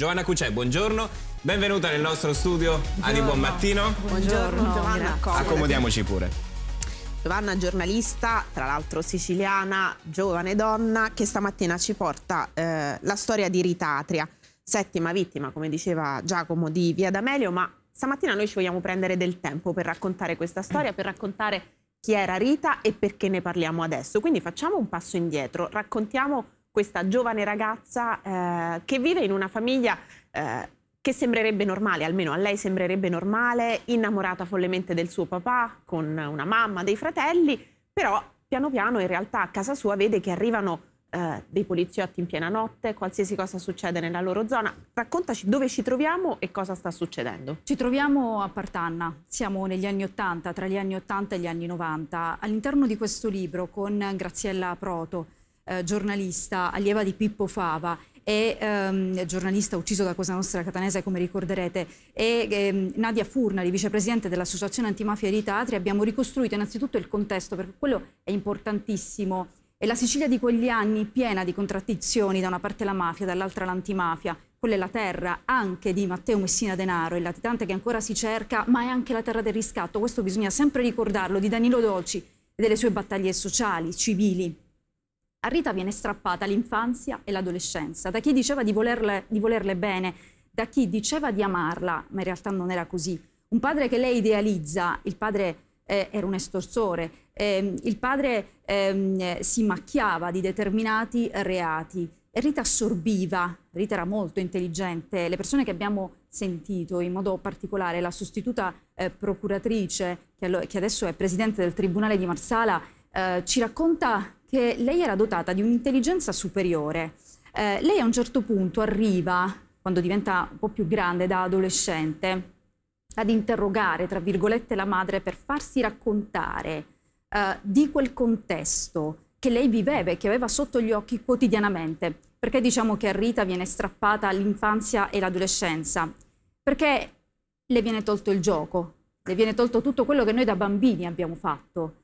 Giovanna Cucè, buongiorno, benvenuta nel nostro studio. Ani, buon mattino. Buongiorno, Giovanna. Accomodiamoci pure. Giovanna, giornalista, tra l'altro siciliana, giovane donna, che stamattina ci porta eh, la storia di Rita Atria, settima vittima, come diceva Giacomo, di Via D'Amelio, ma stamattina noi ci vogliamo prendere del tempo per raccontare questa storia, per raccontare chi era Rita e perché ne parliamo adesso. Quindi facciamo un passo indietro, raccontiamo questa giovane ragazza eh, che vive in una famiglia eh, che sembrerebbe normale, almeno a lei sembrerebbe normale, innamorata follemente del suo papà, con una mamma, dei fratelli, però piano piano in realtà a casa sua vede che arrivano eh, dei poliziotti in piena notte, qualsiasi cosa succede nella loro zona. Raccontaci dove ci troviamo e cosa sta succedendo. Ci troviamo a Partanna, siamo negli anni Ottanta, tra gli anni Ottanta e gli anni Novanta. All'interno di questo libro con Graziella Proto eh, giornalista, allieva di Pippo Fava, e ehm, giornalista ucciso da Cosa Nostra Catanese, come ricorderete, e ehm, Nadia Furnari, vicepresidente dell'Associazione Antimafia Rita Atri, abbiamo ricostruito innanzitutto il contesto, perché quello è importantissimo. E la Sicilia di quegli anni, piena di contraddizioni, da una parte la mafia, dall'altra l'antimafia, quella è la terra anche di Matteo Messina Denaro, il latitante che ancora si cerca, ma è anche la terra del riscatto, questo bisogna sempre ricordarlo, di Danilo Dolci e delle sue battaglie sociali, civili. A Rita viene strappata l'infanzia e l'adolescenza, da chi diceva di volerle, di volerle bene, da chi diceva di amarla, ma in realtà non era così. Un padre che lei idealizza, il padre eh, era un estorsore, eh, il padre eh, si macchiava di determinati reati. Rita assorbiva, Rita era molto intelligente, le persone che abbiamo sentito, in modo particolare la sostituta eh, procuratrice, che, che, adesso è presidente del Tribunale di Marsala, eh, ci racconta che lei era dotata di un'intelligenza superiore. Eh, lei a un certo punto arriva, quando diventa un po' più grande da adolescente, ad interrogare, tra virgolette, la madre per farsi raccontare eh, di quel contesto che lei viveva e che aveva sotto gli occhi quotidianamente. Perché diciamo che a Rita viene strappata l'infanzia e l'adolescenza? Perché le viene tolto il gioco, le viene tolto tutto quello che noi da bambini abbiamo fatto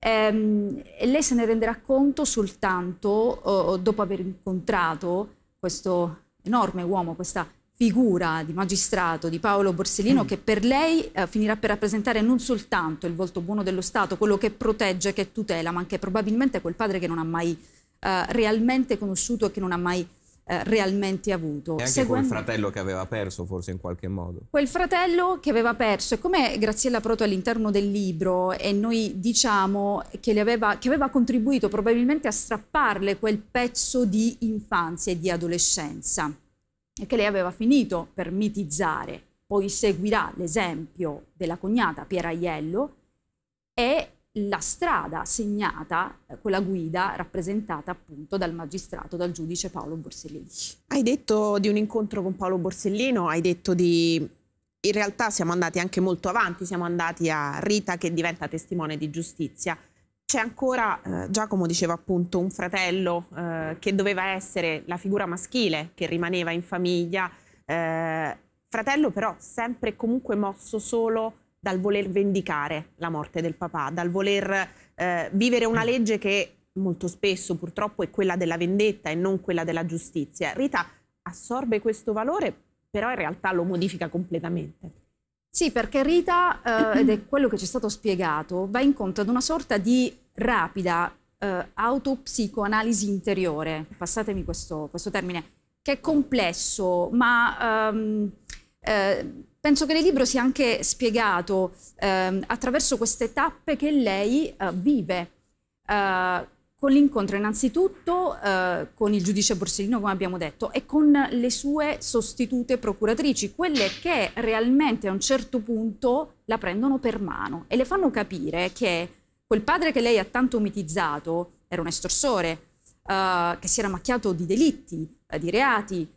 ehm, e lei se ne renderà conto soltanto eh, dopo aver incontrato questo enorme uomo, questa figura di magistrato di Paolo Borsellino mm. che per lei eh, finirà per rappresentare non soltanto il volto buono dello Stato, quello che protegge, che tutela, ma anche probabilmente quel padre che non ha mai eh, realmente conosciuto e che non ha mai eh, realmente avuto. E anche quel fratello che aveva perso forse in qualche modo. Quel fratello che aveva perso e come Graziella Proto all'interno del libro e noi diciamo che, aveva, che aveva contribuito probabilmente a strapparle quel pezzo di infanzia e di adolescenza e che lei aveva finito per mitizzare. Poi seguirà l'esempio della cognata Piera Aiello e la strada segnata con eh, la guida rappresentata appunto dal magistrato, dal giudice Paolo Borsellino. Hai detto di un incontro con Paolo Borsellino, hai detto di... In realtà siamo andati anche molto avanti, siamo andati a Rita che diventa testimone di giustizia. C'è ancora, eh, Giacomo diceva appunto, un fratello eh, che doveva essere la figura maschile che rimaneva in famiglia, eh, fratello però sempre comunque mosso solo dal voler vendicare la morte del papà, dal voler eh, vivere una legge che molto spesso purtroppo è quella della vendetta e non quella della giustizia. Rita assorbe questo valore, però in realtà lo modifica completamente. Sì, perché Rita, eh, ed è quello che ci è stato spiegato, va incontro ad una sorta di rapida eh, autopsicoanalisi interiore, passatemi questo, questo, termine, che è complesso, ma ehm, eh, Penso che nel libro sia anche spiegato eh, attraverso queste tappe che lei eh, vive, eh, con l'incontro innanzitutto eh, con il giudice Borsellino, come abbiamo detto, e con le sue sostitute procuratrici, quelle che realmente a un certo punto la prendono per mano e le fanno capire che quel padre che lei ha tanto mitizzato era un estorsore, eh, che si era macchiato di delitti, eh, di reati,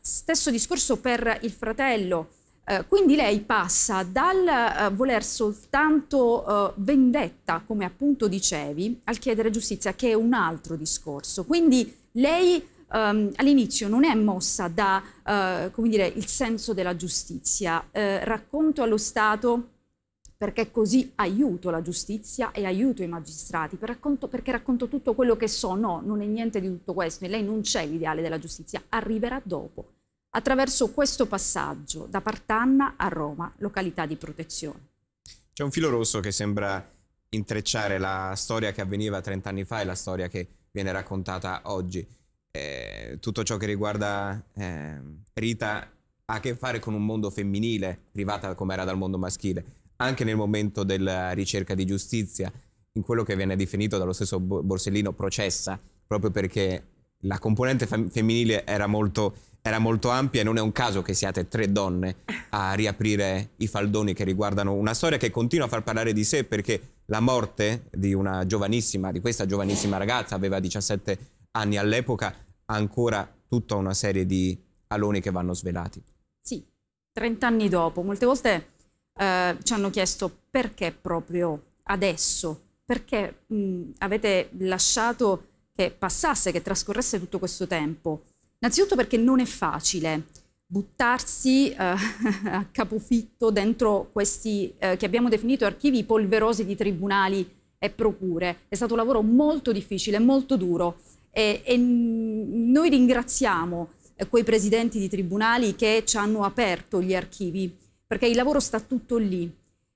stesso discorso per il fratello, eh, quindi lei passa dal eh, voler soltanto eh, vendetta, come appunto dicevi, al chiedere giustizia, che è un altro discorso. Quindi lei ehm, all'inizio non è mossa da, eh, come dire, il senso della giustizia. Eh, racconto allo Stato perché così aiuto la giustizia e aiuto i magistrati, per racconto, perché racconto tutto quello che so, no, non è niente di tutto questo, in lei non c'è l'ideale della giustizia, arriverà dopo attraverso questo passaggio da Partanna a Roma, località di protezione. C'è un filo rosso che sembra intrecciare la storia che avveniva 30 anni fa e la storia che viene raccontata oggi. Eh, tutto ciò che riguarda eh, Rita ha a che fare con un mondo femminile, privata come era dal mondo maschile, anche nel momento della ricerca di giustizia, in quello che viene definito dallo stesso Borsellino processa, proprio perché la componente fem- femminile era molto era molto ampia e non è un caso che siate tre donne a riaprire i faldoni che riguardano una storia che continua a far parlare di sé perché la morte di una giovanissima, di questa giovanissima ragazza, aveva 17 anni all'epoca, ha ancora tutta una serie di aloni che vanno svelati. Sì, 30 anni dopo, molte volte eh, ci hanno chiesto perché proprio adesso, perché mh, avete lasciato che passasse, che trascorresse tutto questo tempo. Innanzitutto perché non è facile buttarsi eh, a capofitto dentro questi eh, che abbiamo definito archivi polverosi di tribunali e procure. È stato un lavoro molto difficile, molto duro e, e noi ringraziamo eh, quei presidenti di tribunali che ci hanno aperto gli archivi, perché il lavoro sta tutto lì.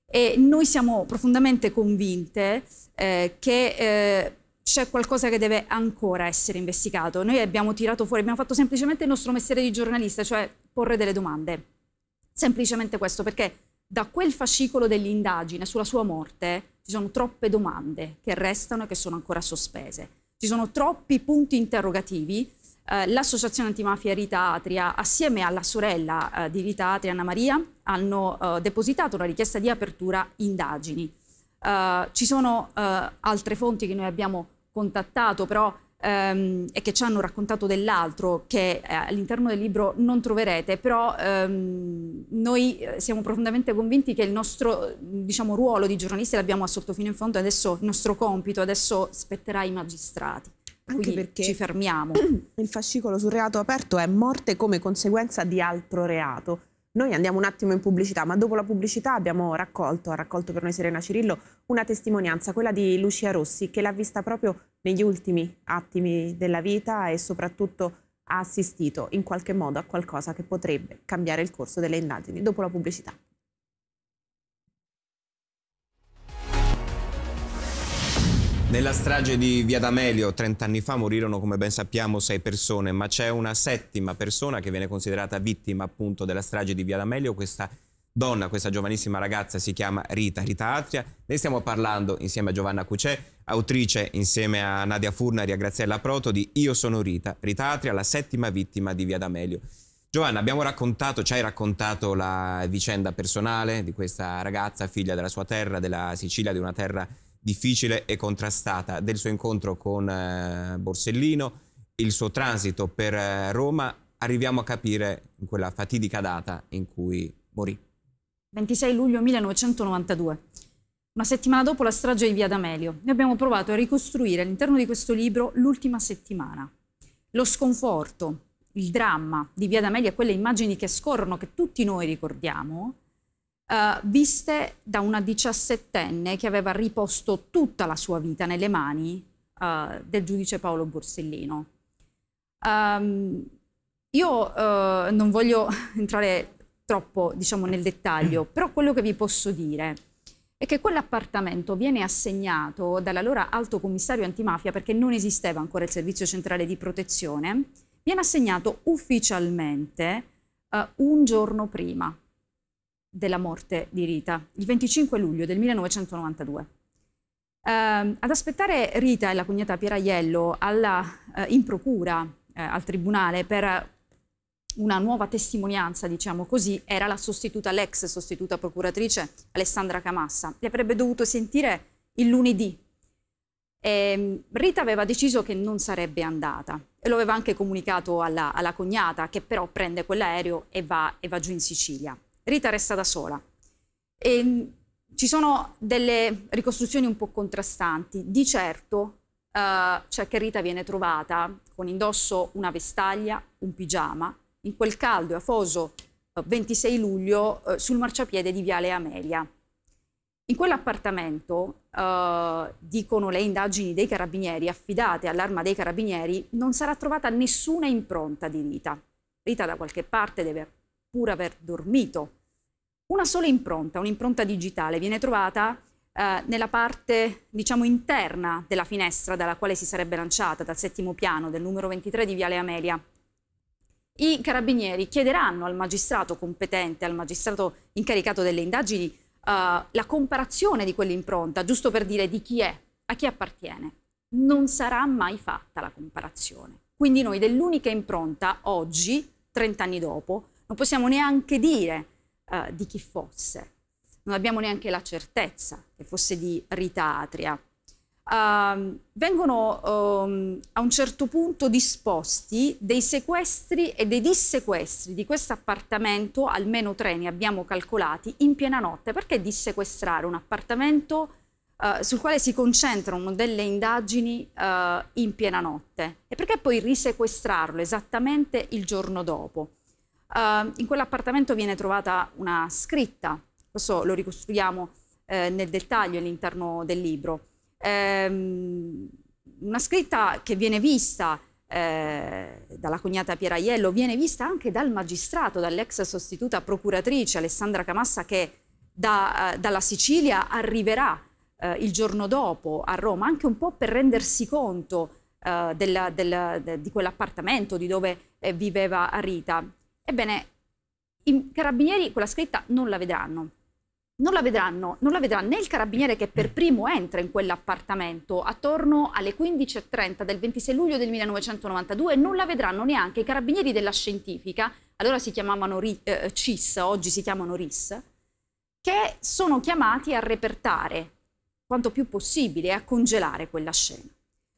E noi siamo profondamente convinte eh, che eh, c'è qualcosa che deve ancora essere investigato. Noi abbiamo tirato fuori, abbiamo fatto semplicemente il nostro mestiere di giornalista, cioè porre delle domande. Semplicemente questo, perché da quel fascicolo dell'indagine sulla sua morte ci sono troppe domande che restano e che sono ancora sospese. Ci sono troppi punti interrogativi. Eh, L'associazione antimafia Rita Atria, assieme alla sorella eh, di Rita Atria, Anna Maria, hanno eh, depositato una richiesta di apertura indagini. Eh, ci sono eh, altre fonti che noi abbiamo contattato, però ehm, e che ci hanno raccontato dell'altro che eh, all'interno del libro non troverete, però ehm, noi eh, siamo profondamente convinti che il nostro diciamo, ruolo di giornalisti l'abbiamo assolto fino in fondo, adesso il nostro compito adesso spetterà ai magistrati. Anche perché ci fermiamo. Il fascicolo sul reato aperto è morte come conseguenza di altro reato noi andiamo un attimo in pubblicità, ma dopo la pubblicità abbiamo raccolto, ha raccolto per noi Serena Cirillo, una testimonianza, quella di Lucia Rossi, che l'ha vista proprio negli ultimi attimi della vita e soprattutto ha assistito in qualche modo a qualcosa che potrebbe cambiare il corso delle indagini. Dopo la pubblicità. Nella strage di Via D'Amelio 30 anni fa morirono, come ben sappiamo, sei persone, ma c'è una settima persona che viene considerata vittima appunto della strage di Via D'Amelio, questa donna, questa giovanissima ragazza si chiama Rita, Rita Atria. Ne stiamo parlando insieme a Giovanna Cucè, autrice insieme a Nadia Furnari e a Graziella Proto di Io sono Rita, Rita Atria, la settima vittima di Via D'Amelio. Giovanna, abbiamo raccontato, ci hai raccontato la vicenda personale di questa ragazza, figlia della sua terra, della Sicilia, di una terra difficile e contrastata del suo incontro con eh, Borsellino, il suo transito per eh, Roma, arriviamo a capire in quella fatidica data in cui morì. 26 luglio 1992. Una settimana dopo la strage di Via D'Amelio, noi abbiamo provato a ricostruire all'interno di questo libro l'ultima settimana. Lo sconforto, il dramma di Via D'Amelio e quelle immagini che scorrono, che tutti noi ricordiamo, eh, viste da una diciassettenne che aveva riposto tutta la sua vita nelle mani eh, del giudice Paolo Borsellino. Um, io eh, non voglio entrare troppo diciamo, nel dettaglio, però quello che vi posso dire è che quell'appartamento viene assegnato dall'allora alto commissario antimafia, perché non esisteva ancora il servizio centrale di protezione, viene assegnato ufficialmente eh, un giorno prima della morte di Rita, il 25 luglio del 1992. Eh, ad aspettare Rita e la cognata Pieraiello alla, eh, in procura eh, al tribunale per una nuova testimonianza, diciamo così, era la sostituta, l'ex sostituta procuratrice Alessandra Camassa. Li avrebbe dovuto sentire il lunedì. E ehm, Rita aveva deciso che non sarebbe andata e lo aveva anche comunicato alla, alla cognata che però prende quell'aereo e va, e va giù in Sicilia. Rita resta da sola. E ehm, ci sono delle ricostruzioni un po' contrastanti. Di certo eh, c'è che Rita viene trovata con indosso una vestaglia, un pigiama, in quel caldo e afoso 26 eh, luglio eh, sul marciapiede di Viale Amelia. In quell'appartamento, eh, dicono le indagini dei carabinieri affidate all'arma dei carabinieri, non sarà trovata nessuna impronta di Rita. Rita da qualche parte deve pur aver dormito. Una sola impronta, un'impronta digitale, viene trovata eh, nella parte, diciamo, interna della finestra dalla quale si sarebbe lanciata, dal settimo piano del numero 23 di Viale Amelia. I carabinieri chiederanno al magistrato competente, al magistrato incaricato delle indagini, eh, la comparazione di quell'impronta, giusto per dire di chi è, a chi appartiene. Non sarà mai fatta la comparazione. Quindi noi dell'unica impronta oggi, 30 anni dopo, non possiamo neanche dire uh, di chi fosse, non abbiamo neanche la certezza che fosse di Rita Atria. Uh, vengono um, a un certo punto disposti dei sequestri e dei dissequestri di questo appartamento, almeno tre ne abbiamo calcolati, in piena notte. Perché dissequestrare un appartamento uh, sul quale si concentrano delle indagini uh, in piena notte? E perché poi risequestrarlo esattamente il giorno dopo? Uh, in quell'appartamento viene trovata una scritta, questo lo ricostruiamo eh, nel dettaglio all'interno del libro, ehm, una scritta che viene vista eh, dalla cognata Piera Aiello, viene vista anche dal magistrato, dall'ex sostituta procuratrice Alessandra Camassa che da, eh, dalla Sicilia arriverà eh, il giorno dopo a Roma, anche un po' per rendersi conto della, della, de, di quell'appartamento di dove viveva Rita. Ebbene, i carabinieri quella scritta non la vedranno. Non la vedranno, non la vedrà né il carabiniere che per primo entra in quell'appartamento attorno alle 15.30 del 26 luglio del 1992, non la vedranno neanche i carabinieri della scientifica, allora si chiamavano RI, eh, CIS, oggi si chiamano RIS, che sono chiamati a repertare quanto più possibile a congelare quella scena.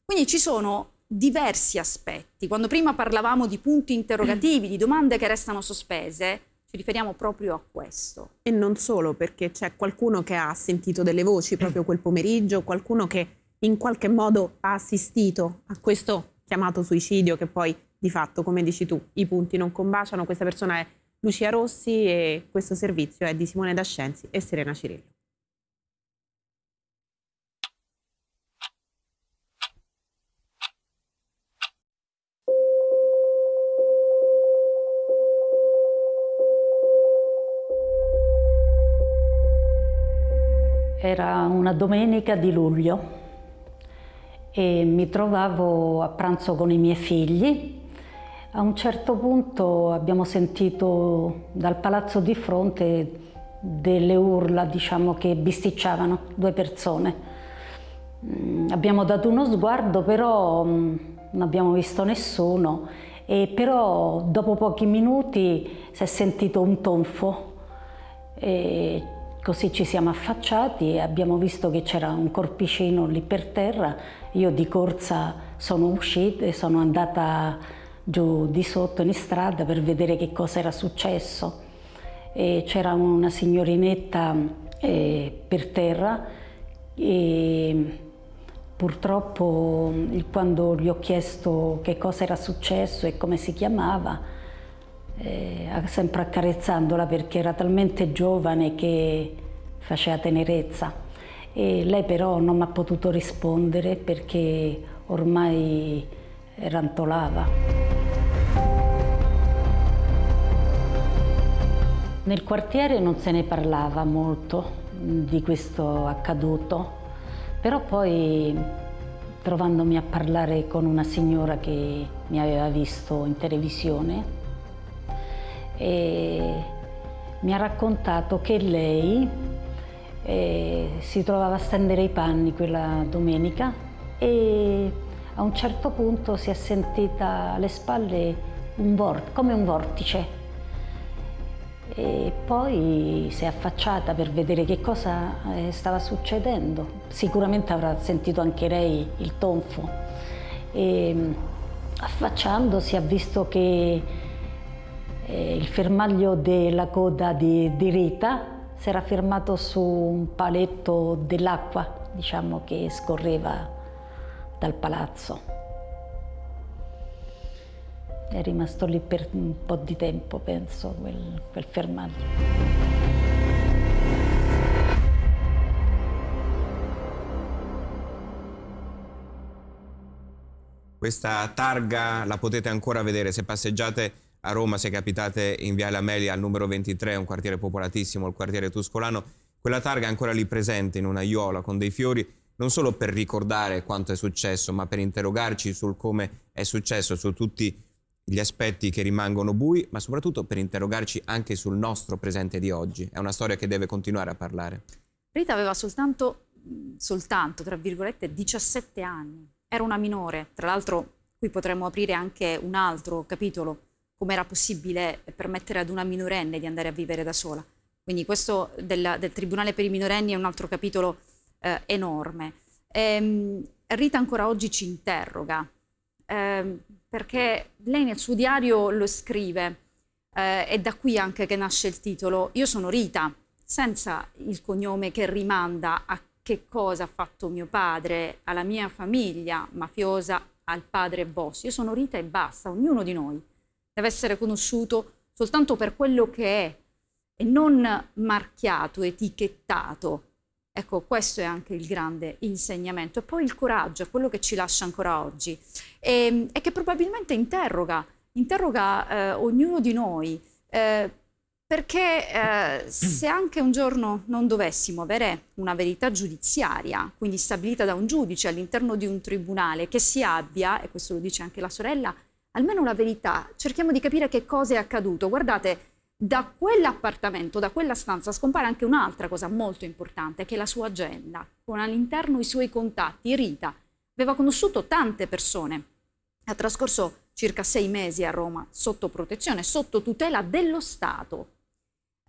Quindi ci sono diversi aspetti. Quando prima parlavamo di punti interrogativi, di domande che restano sospese, ci riferiamo proprio a questo. E non solo, perché c'è qualcuno che ha sentito delle voci proprio quel pomeriggio, qualcuno che in qualche modo ha assistito a questo chiamato suicidio che poi di fatto, come dici tu, i punti non combaciano. Questa persona è Lucia Rossi e questo servizio è di Simone Dascenzi e Serena Cirillo. Era una domenica di luglio e mi trovavo a pranzo con i miei figli. A un certo punto abbiamo sentito dal palazzo di fronte delle urla, diciamo, che bisticciavano due persone. Mm, abbiamo dato uno sguardo, però mm, non abbiamo visto nessuno, e però dopo pochi minuti si è sentito un tonfo. E Così ci siamo affacciati e abbiamo visto che c'era un corpicino lì per terra. Io di corsa sono uscita e sono andata giù di sotto in strada per vedere che cosa era successo. c'era una signorinetta eh, per terra e purtroppo quando gli ho chiesto che cosa era successo e come si chiamava, eh, sempre accarezzandola perché era talmente giovane che faceva tenerezza. E lei però non mi ha potuto rispondere perché ormai rantolava. Nel quartiere non se ne parlava molto mm, di questo accaduto, però poi trovandomi a parlare con una signora che mi aveva visto in televisione, e mi ha raccontato che lei eh, si trovava a stendere i panni quella domenica e a un certo punto si è sentita alle spalle un come un vortice e poi si è affacciata per vedere che cosa eh, stava succedendo. Sicuramente avrà sentito anche lei il tonfo. E ehm, affacciandosi ha visto che eh, il fermaglio della coda di, di Rita si era fermato su un paletto dell'acqua, diciamo, che scorreva dal palazzo. È rimasto lì per un po' di tempo, penso, quel, quel fermaglio. Questa targa la potete ancora vedere se passeggiate a Roma, se capitate in Viale Amelia al numero 23, un quartiere popolatissimo, il quartiere tuscolano, quella targa è ancora lì presente in una iola con dei fiori, non solo per ricordare quanto è successo, ma per interrogarci sul come è successo, su tutti gli aspetti che rimangono bui, ma soprattutto per interrogarci anche sul nostro presente di oggi. È una storia che deve continuare a parlare. Rita aveva soltanto, soltanto tra virgolette, 17 anni. Era una minore, tra l'altro qui potremmo aprire anche un altro capitolo come era possibile permettere ad una minorenne di andare a vivere da sola. Quindi questo del, del Tribunale per i minorenni è un altro capitolo eh, enorme. Ehm, Rita ancora oggi ci interroga, ehm, perché lei nel suo diario lo scrive, eh, è da qui anche che nasce il titolo Io sono Rita, senza il cognome che rimanda a che cosa ha fatto mio padre, alla mia famiglia mafiosa, al padre boss. Io sono Rita e basta, ognuno di noi deve essere conosciuto soltanto per quello che è e non marchiato, etichettato. Ecco, questo è anche il grande insegnamento. E poi il coraggio, è quello che ci lascia ancora oggi e, ehm, e che probabilmente interroga, interroga eh, ognuno di noi, eh, perché eh, se anche un giorno non dovessimo avere una verità giudiziaria, quindi stabilita da un giudice all'interno di un tribunale, che si abbia, e questo lo dice anche la sorella, almeno la verità, cerchiamo di capire che cosa è accaduto. Guardate, da quell'appartamento, da quella stanza, scompare anche un'altra cosa molto importante, che è la sua agenda, con all'interno i suoi contatti. Rita aveva conosciuto tante persone, ha trascorso circa sei mesi a Roma sotto protezione, sotto tutela dello Stato.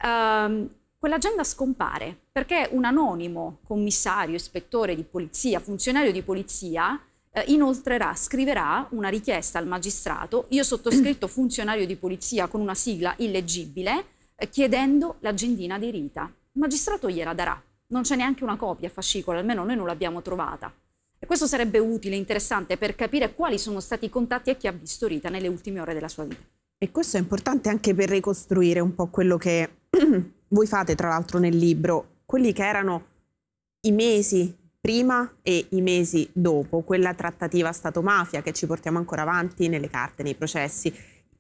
Um, quell'agenda scompare perché un anonimo commissario, ispettore di polizia, funzionario di polizia, eh, inoltrerà, scriverà una richiesta al magistrato, io sottoscritto funzionario di polizia con una sigla illeggibile, eh, chiedendo l'agendina di Rita. Il magistrato gliela darà, non c'è neanche una copia fascicola, almeno noi non l'abbiamo trovata. E questo sarebbe utile, interessante per capire quali sono stati i contatti e chi ha visto Rita nelle ultime ore della sua vita. E questo è importante anche per ricostruire un po' quello che voi fate, tra l'altro, nel libro, quelli che erano i mesi prima e i mesi dopo, quella trattativa Stato-mafia che ci portiamo ancora avanti nelle carte, nei processi,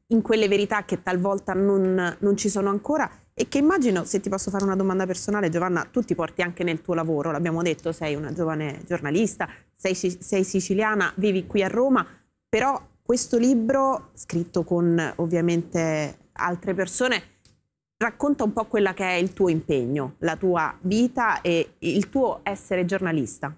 in quelle verità che talvolta non, non ci sono ancora e che immagino, se ti posso fare una domanda personale Giovanna, tu ti porti anche nel tuo lavoro, l'abbiamo detto, sei una giovane giornalista, sei, sei siciliana, vivi qui a Roma, però questo libro, scritto con ovviamente altre persone, Racconta un po' quella che è il tuo impegno, la tua vita e il tuo essere giornalista.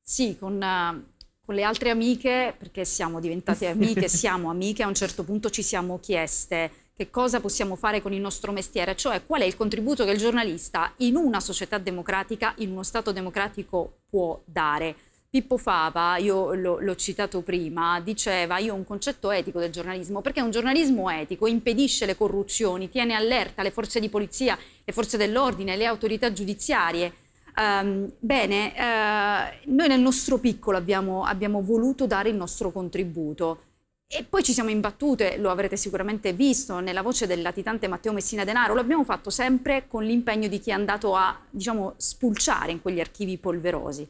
Sì, con, uh, con le altre amiche, perché siamo diventate amiche, siamo amiche, a un certo punto ci siamo chieste che cosa possiamo fare con il nostro mestiere, cioè qual è il contributo che il giornalista in una società democratica, in uno Stato democratico può dare. Pippo Fava, io l'ho citato prima, diceva io ho un concetto etico del giornalismo, perché un giornalismo etico impedisce le corruzioni, tiene allerta le forze di polizia, le forze dell'ordine, le autorità giudiziarie. Um, bene, uh, noi nel nostro piccolo abbiamo, abbiamo voluto dare il nostro contributo. E poi ci siamo imbattute, lo avrete sicuramente visto, nella voce del latitante Matteo Messina Denaro, lo abbiamo fatto sempre con l'impegno di chi è andato a, diciamo, spulciare in quegli archivi polverosi.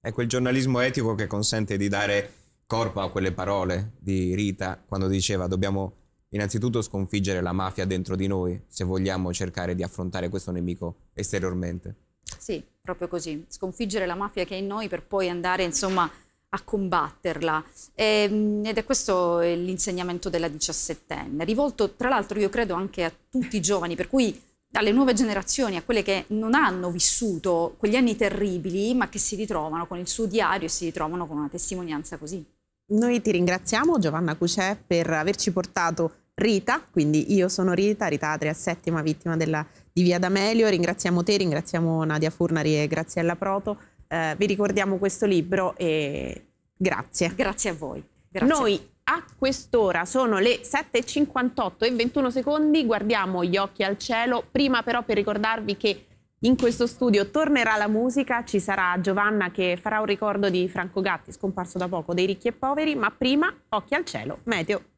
È quel giornalismo etico che consente di dare corpo a quelle parole di Rita quando diceva dobbiamo innanzitutto sconfiggere la mafia dentro di noi se vogliamo cercare di affrontare questo nemico esteriormente. Sì, proprio così, sconfiggere la mafia che è in noi per poi andare insomma a combatterla e, ehm, ed è questo eh, l'insegnamento della diciassettenne, rivolto tra l'altro io credo anche a tutti i giovani, per cui alle nuove generazioni, a quelle che non hanno vissuto quegli anni terribili, ma che si ritrovano con il suo diario e si ritrovano con una testimonianza così. Noi ti ringraziamo Giovanna Cucè per averci portato Rita, quindi io sono Rita, Rita Adria, settima vittima della, di Via D'Amelio, ringraziamo te, ringraziamo Nadia Furnari e Graziella Proto, eh, vi ricordiamo questo libro e grazie. Grazie a voi. Grazie. Noi a quest'ora sono le 7.58 e 21 secondi, guardiamo gli occhi al cielo, prima però per ricordarvi che in questo studio tornerà la musica, ci sarà Giovanna che farà un ricordo di Franco Gatti, scomparso da poco, dei ricchi e poveri, ma prima occhi al cielo, meteo.